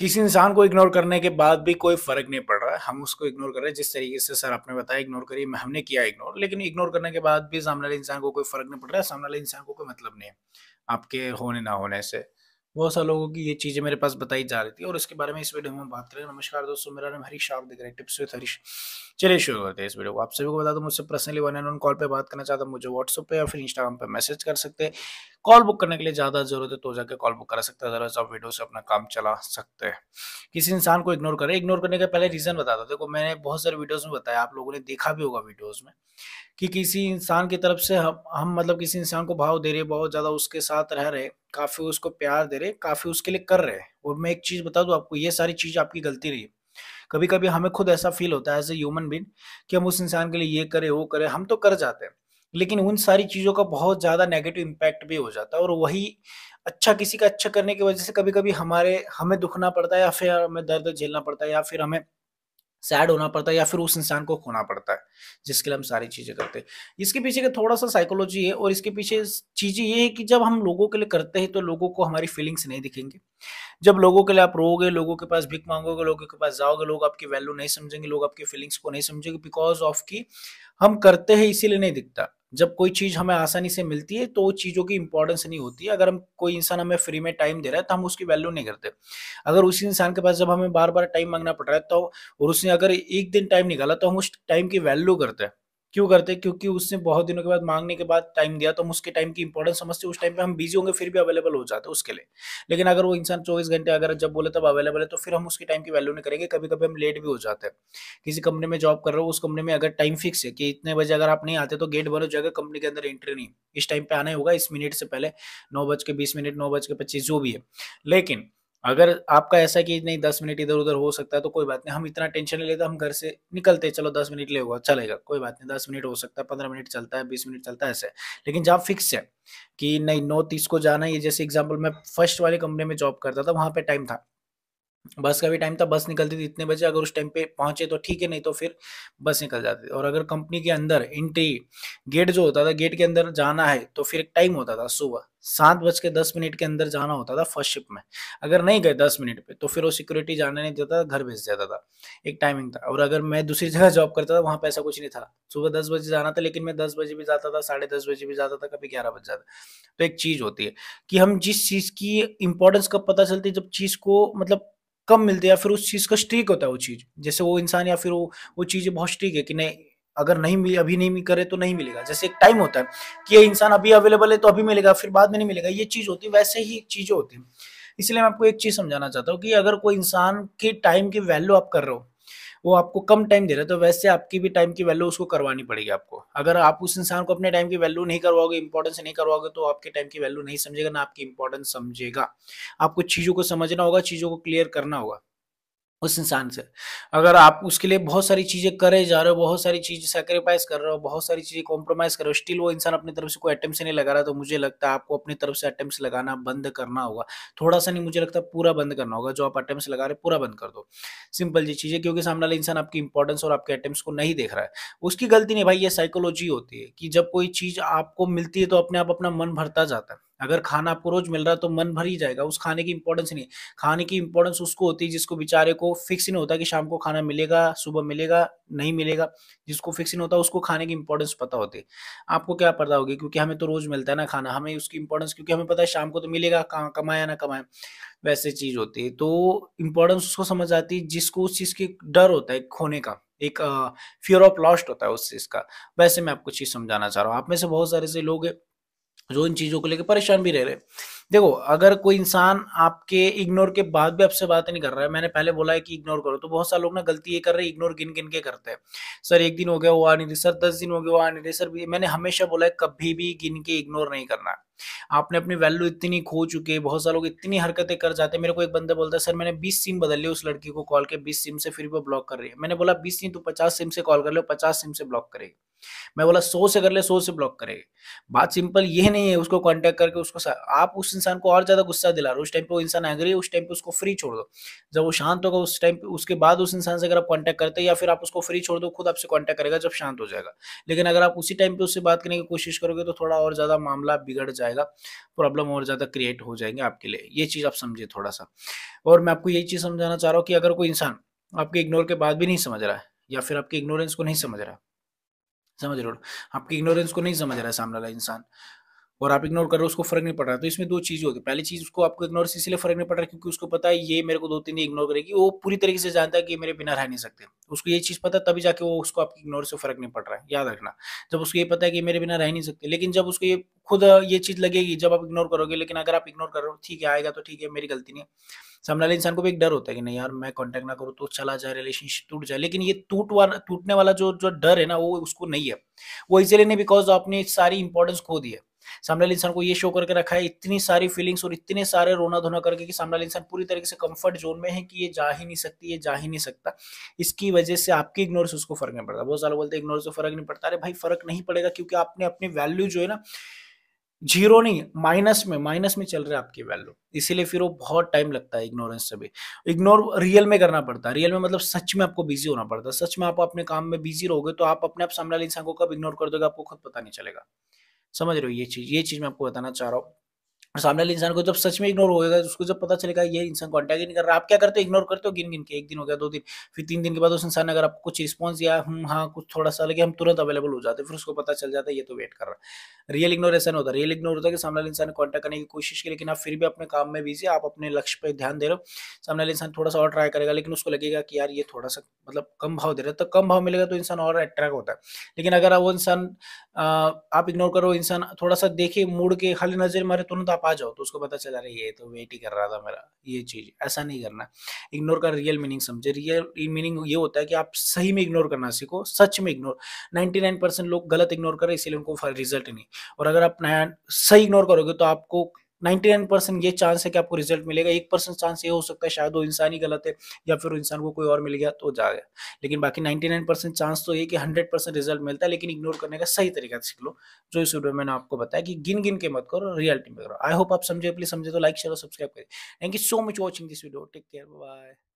किसी इंसान को इग्नोर करने के बाद भी कोई फर्क नहीं पड़ रहा है हम उसको इग्नोर कर रहे हैं जिस तरीके से सर आपने बताया इग्नोर करिए हमने किया इग्नोर लेकिन इग्नोर करने के बाद भी सामने वाले इंसान को कोई फर्क नहीं पड़ रहा है सामने वाले इंसान को कोई मतलब नहीं है आपके होने ना होने से बहुत सारे लोगों की ये चीज़ें मेरे पास बताई जा रही थी और इसके बारे में इस वीडियो में हम बात करें नमस्कार दोस्तों मेरा नाम हरीश आप देख रहे हैं टिप्स विद हरीश चलिए शुरू करते हैं इस वीडियो को आप सभी को बता दो मुझसे personally one and one call पे बात करना चाहता हूँ मुझे व्हाट्सअप पे या फिर इंस्टाग्राम पे मैसेज कर सकते हैं कॉल बुक करने के लिए ज़्यादा ज़रूरत है तो जाकर कॉल बुक करा सकते हैं आप वीडियो से अपना काम चला सकते हैं किसी इंसान को इग्नोर करें इग्नोर करने का पहले रीज़न बताता देखो मैंने बहुत सारे वीडियोज़ में बताया आप लोगों ने देखा भी होगा वीडियोज़ में कि किसी इंसान की तरफ से हम हम मतलब किसी इंसान को भाव दे रहे बहुत ज़्यादा उसके साथ रह रहे काफ़ी उसको प्यार दे रहे काफ़ी उसके लिए कर रहे और मैं एक चीज़ बता दूँ आपको ये सारी चीज़ आपकी गलती रही कभी कभी हमें खुद ऐसा फील होता है एज ए ह्यूमन बीन कि हम उस इंसान के लिए ये करें वो करें हम तो कर जाते हैं लेकिन उन सारी चीज़ों का बहुत ज़्यादा नेगेटिव इम्पैक्ट भी हो जाता है और वही अच्छा किसी का अच्छा करने की वजह से कभी कभी हमारे हमें दुखना पड़ता है या फिर हमें दर्द झेलना पड़ता है या फिर हमें सैड होना पड़ता है या फिर उस इंसान को खोना पड़ता है जिसके लिए हम सारी चीज़ें करते हैं इसके पीछे का थोड़ा सा साइकोलॉजी है और इसके पीछे चीज़ें ये है कि जब हम लोगों के लिए करते हैं तो लोगों को हमारी फीलिंग्स नहीं दिखेंगे जब लोगों के लिए आप रोगे लोगों के पास भिक मांगोगे लोगों के पास जाओगे लोग आपकी वैल्यू नहीं समझेंगे लोग आपकी फीलिंग्स को नहीं समझेंगे बिकॉज ऑफ की हम करते हैं इसीलिए नहीं दिखता जब कोई चीज हमें आसानी से मिलती है तो वो चीजों की इंपॉर्टेंस नहीं होती है अगर हम कोई इंसान हमें फ्री में टाइम दे रहा है तो हम उसकी वैल्यू नहीं करते अगर उसी इंसान के पास जब हमें बार बार टाइम मांगना पड़ रहा है तो और उसने अगर एक दिन टाइम निकाला तो हम उस टाइम की वैल्यू करते हैं क्यों करते क्योंकि उसने बहुत दिनों के बाद मांगने के बाद टाइम दिया तो हम उसके टाइम की इंपॉर्टेंस समझते उस टाइम पे हम बिजी होंगे फिर भी अवेलेबल हो जाते उसके लिए लेकिन अगर वो इंसान चौबीस घंटे अगर जब बोले तब अवेलेबल है तो फिर हम उसके टाइम की वैल्यू नहीं करेंगे कभी कभी हम लेट भी हो जाते हैं किसी कंपनी में जॉब कर रहे हो उस कंपनी में अगर टाइम फिक्स है कि इतने बजे अगर आप नहीं आते तो गेट बंद हो जाएगा कंपनी के अंदर एंट्री नहीं इस टाइम पे आना होगा इस मिनट से पहले नौ बज के बीस मिनट नौ बज के पच्चीस जो भी है लेकिन अगर आपका ऐसा कि नहीं दस मिनट इधर उधर हो सकता है तो कोई बात नहीं हम इतना टेंशन नहीं लेते हम घर से निकलते चलो दस मिनट ले होगा चलेगा अच्छा कोई बात नहीं दस मिनट हो सकता है पंद्रह मिनट चलता है बीस मिनट चलता है ऐसे लेकिन जहाँ फिक्स है कि नहीं नौ तीस को जाना ये जैसे एग्जाम्पल मैं फर्स्ट वाली कंपनी में जॉब करता था वहाँ पे टाइम था बस का भी टाइम था बस निकलती थी इतने बजे अगर उस टाइम पे पहुंचे तो ठीक है नहीं तो फिर बस निकल जाती थी और अगर कंपनी के अंदर एंट्री गेट जो होता था गेट के अंदर जाना है तो फिर एक टाइम होता था सुबह सात बज के दस मिनट के अंदर जाना होता था फर्स्ट शिफ्ट में अगर नहीं गए दस मिनट पे तो फिर वो सिक्योरिटी जाने नहीं देता घर भेज देता था एक टाइमिंग था और अगर मैं दूसरी जगह जॉब करता था वहां पे ऐसा कुछ नहीं था सुबह दस बजे जाना था लेकिन मैं दस बजे भी जाता था साढ़े दस बजे भी जाता था कभी ग्यारह बजे जाता तो एक चीज़ होती है कि हम जिस चीज़ की इंपॉर्टेंस कब पता चलती है जब चीज़ को मतलब कम मिलते हैं या फिर उस चीज का स्ट्रीक होता है वो चीज जैसे वो इंसान या फिर वो वो चीज बहुत स्ट्रीक है कि नहीं अगर नहीं मिले अभी नहीं करे तो नहीं मिलेगा जैसे एक टाइम होता है कि ये इंसान अभी अवेलेबल है तो अभी मिलेगा फिर बाद में नहीं मिलेगा ये चीज होती है वैसे ही चीजें होती है इसलिए मैं आपको एक चीज समझाना चाहता हूँ कि अगर कोई इंसान के टाइम की वैल्यू आप कर रहे हो वो आपको कम टाइम दे रहा है तो वैसे आपकी भी टाइम की वैल्यू उसको करवानी पड़ेगी आपको अगर आप उस इंसान को अपने टाइम की वैल्यू नहीं करवाओगे इंपॉर्टेंस नहीं करवाओगे तो आपके टाइम की वैल्यू नहीं समझेगा ना आपकी इंपॉर्टेंस समझेगा आपको चीज़ों को समझना होगा चीज़ों को क्लियर करना होगा उस इंसान से अगर आप उसके लिए बहुत सारी चीजें करे जा रहे हो बहुत सारी चीजें सेक्रीफाइस कर रहे हो बहुत सारी चीजें कॉम्प्रोमाइज कर रहे हो स्टिल वो इंसान अपनी तरफ से कोई अटेम्प्ट नहीं लगा रहा तो मुझे लगता है आपको अपनी तरफ से अटेम्प्ट लगाना बंद करना होगा थोड़ा सा नहीं मुझे लगता पूरा बंद करना होगा जो आप अटेम्प्ट लगा रहे हो पूरा बंद कर दो सिंपल जी चीजें क्योंकि सामने वाला इंसान आपकी इंपॉर्टेंस और आपके अटेम्प्ट को नहीं देख रहा है उसकी गलती नहीं भाई ये साइकोलॉजी होती है कि जब कोई चीज आपको मिलती है तो अपने आप अपना मन भरता जाता है अगर खाना आपको रोज मिल रहा है तो मन भर ही जाएगा उस खाने की इंपॉर्टेंस नहीं खाने की इंपॉर्टेंस उसको होती है जिसको बेचारे को फिक्स नहीं होता कि शाम को खाना मिलेगा सुबह मिलेगा नहीं मिलेगा जिसको फिक्स नहीं होता उसको खाने की इंपॉर्टेंस पता होती है आपको क्या पता होगी क्योंकि हमें तो रोज मिलता है ना खाना हमें उसकी इंपॉर्टेंस क्योंकि हमें पता है शाम को तो मिलेगा कहाँ कमाया ना कमाया वैसे चीज होती है तो इंपॉर्टेंस उसको समझ आती है जिसको उस चीज की डर होता है खोने का एक फियर ऑफ लॉस्ट होता है उस चीज का वैसे मैं आपको चीज समझाना चाह रहा हूँ आप में से बहुत सारे से लोग जो इन चीज़ों को लेकर परेशान भी रह रहे देखो अगर कोई इंसान आपके इग्नोर के बाद भी आपसे बात नहीं कर रहा है मैंने पहले बोला है कि इग्नोर करो तो बहुत सारे लोग ना गलती ये कर रहे हैं इग्नोर गिन गिन के करते हैं सर एक दिन हो गया वो आ नहीं रही सर दस दिन हो गया वो आ नहीं रही सर मैंने हमेशा बोला है कभी भी गिन के इग्नोर नहीं करना आपने अपनी वैल्यू इतनी खो चुकी है बहुत सारे लोग इतनी हरकतें कर जाते हैं मेरे को एक बंदा बोलता है सर मैंने बीस सिम बदल लिया उस लड़की को कॉल के बीस सिम से फिर वो ब्लॉक कर रही है मैंने बोला बीस सिम तो पचास सिम से कॉल कर लो पचास सिम से ब्लॉक करेगी मैं बोला सौ से कर ले सौ से ब्लॉक करेगी बात सिंपल ये नहीं है उसको कॉन्टेक्ट करके उसको आप उस इंसान को और ज्यादा गुस्सा दिला रहे हो उस टाइम पे वो इंसान एग्री उस टाइम पे उसको फ्री छोड़ दो जब वो शांत होगा उस टाइम पे उसके बाद उस इंसान से अगर आप कॉन्टेक्ट करते या फिर आप उसको फ्री छोड़ दो खुद आपसे कॉन्टेक्ट करेगा जब शांत हो जाएगा लेकिन अगर आप उसी टाइम पे उससे बात करने की कोशिश करोगे तो थोड़ा और ज्यादा मामला बिगड़ जाएगा जाएगा प्रॉब्लम और ज़्यादा क्रिएट हो जाएंगे आपके लिए ये चीज़ आप समझिए थोड़ा सा और मैं आपको यही चीज़ समझाना चाह रहा हूँ कि अगर कोई इंसान आपके इग्नोर के बाद भी नहीं समझ रहा है या फिर आपकी इग्नोरेंस को नहीं समझ रहा समझ रहे हो आपकी इग्नोरेंस को नहीं समझ रहा है सामने वाला इंसान और आप इग्नोर कर रहे हो उसको फर्क नहीं पड़ रहा तो इसमें दो चीज़ें होती है पहली चीज़ उसको आपको इग्नोर इसलिए फर्क नहीं पड़ रहा क्योंकि उसको पता है ये मेरे को दो तीन दिन इग्नोर करेगी वो पूरी तरीके से जानता है कि मेरे बिना रह नहीं सकते उसको ये चीज़ पता है तभी जाके वो उसको आपकी इग्नोर से फर्क नहीं पड़ रहा है याद रखना जब उसको ये पता है कि मेरे बिना रह नहीं सकते लेकिन जब उसको ये खुद ये चीज़ लगेगी जब आप इग्नोर करोगे लेकिन अगर आप इग्नोर कर रहे हो ठीक है आएगा तो ठीक है मेरी गलती नहीं है सामने वाले इंसान को भी एक डर होता है कि नहीं यार मैं कॉन्टैक्ट ना करूँ तो चला जाए रिलेशनशिप टूट जाए लेकिन ये टूट वाला टूटने वाला जो जो डर है ना वो उसको नहीं है वो इसलिए नहीं बिकॉज आपने सारी इंपॉर्टेंस खो दी है सामने इंसान को ये शो करके रखा है इतनी सारी फीलिंग्स और इतने सारे रोना धोना करके कि सामने इंसान पूरी तरीके से कंफर्ट जोन में है कि ये जा ही नहीं सकती ये जा ही नहीं सकता इसकी वजह से आपकी इग्नोर से उसको फर्क नहीं पड़ता बहुत सारे बोलते इग्नोर तो से फर्क नहीं पड़ता अरे भाई फर्क नहीं पड़ेगा क्योंकि आपने अपनी वैल्यू जो है ना जीरो नहीं माइनस में माइनस में चल रहा है आपकी वैल्यू इसीलिए फिर वो बहुत टाइम लगता है इग्नोरेंस से भी इग्नोर रियल में करना पड़ता है रियल में मतलब सच में आपको बिजी होना पड़ता है सच में आप अपने काम में बिजी रहोगे तो आप अपने आप सामने वाले इंसान को कब इग्नोर कर दोगे आपको खुद पता नहीं चलेगा समझ रहे हो ये चीज़ ये चीज़ मैं आपको बताना चाह रहा हूँ सामने वाले इंसान को जब सच में इग्नोर होएगा तो उसको जब पता चलेगा ये इंसान कॉन्टैक्ट ही नहीं कर रहा आप क्या करते हो इग्नोर करते हो गिन गिन के एक दिन हो गया दो दिन फिर तीन दिन के बाद उस इंसान ने अगर आपको कुछ रिस्पॉन्स दिया हम हाँ कुछ थोड़ा सा लगे हम तुरंत अवेलेबल हो जाते फिर उसको पता चल जाता है ये तो वेट कर रहा रियल इग्नोर ऐसा नहीं होता रियल इग्नोर होता है कि सामने वाले इंसान ने कॉन्टैक्ट करने की कोशिश की लेकिन आप फिर भी अपने काम में बिजी आप अपने लक्ष्य पर ध्यान दे रहे हो सामने वाले इंसान थोड़ा सा और ट्राई करेगा लेकिन उसको लगेगा कि यार ये थोड़ा सा मतलब कम भाव दे रहा है तो कम भाव मिलेगा तो इंसान और अट्रैक्ट होता है लेकिन अगर वो इंसान आप इग्नोर करो इंसान थोड़ा सा देखे मूड के खाली नजर मारे तुरंत आप आ जाओ तो उसको पता चला रहा ये तो वेट ही कर रहा था मेरा ये चीज़ ऐसा नहीं करना इग्नोर का रियल मीनिंग समझे रियल मीनिंग ये होता है कि आप सही में इग्नोर करना सीखो सच में इग्नोर नाइन परसेंट लोग गलत इग्नोर करें इसीलिए उनको रिजल्ट नहीं और अगर आप नया सही इग्नोर करोगे तो आपको नाइन्टी नाइन परसेंट ये चांस है कि आपको रिजल्ट मिलेगा एक परसेंट चांस ये हो सकता है शायद वो इंसान ही गलत है या फिर इंसान को कोई और मिल गया तो जा गया लेकिन बाकी नाइन्टी नाइन परसेंट चांस तो ये कि हंड्रेड परसेंट रिजल्ट मिलता है लेकिन इग्नोर करने का सही तरीका सीख लो जो इस वीडियो में मैंने आपको बताया कि गिन गिन के मत करो रियलिटी में करो आई होप आप समझे प्लीज समझे तो लाइक शेयर और सब्सक्राइब करिए thank you so much watching this video take care bye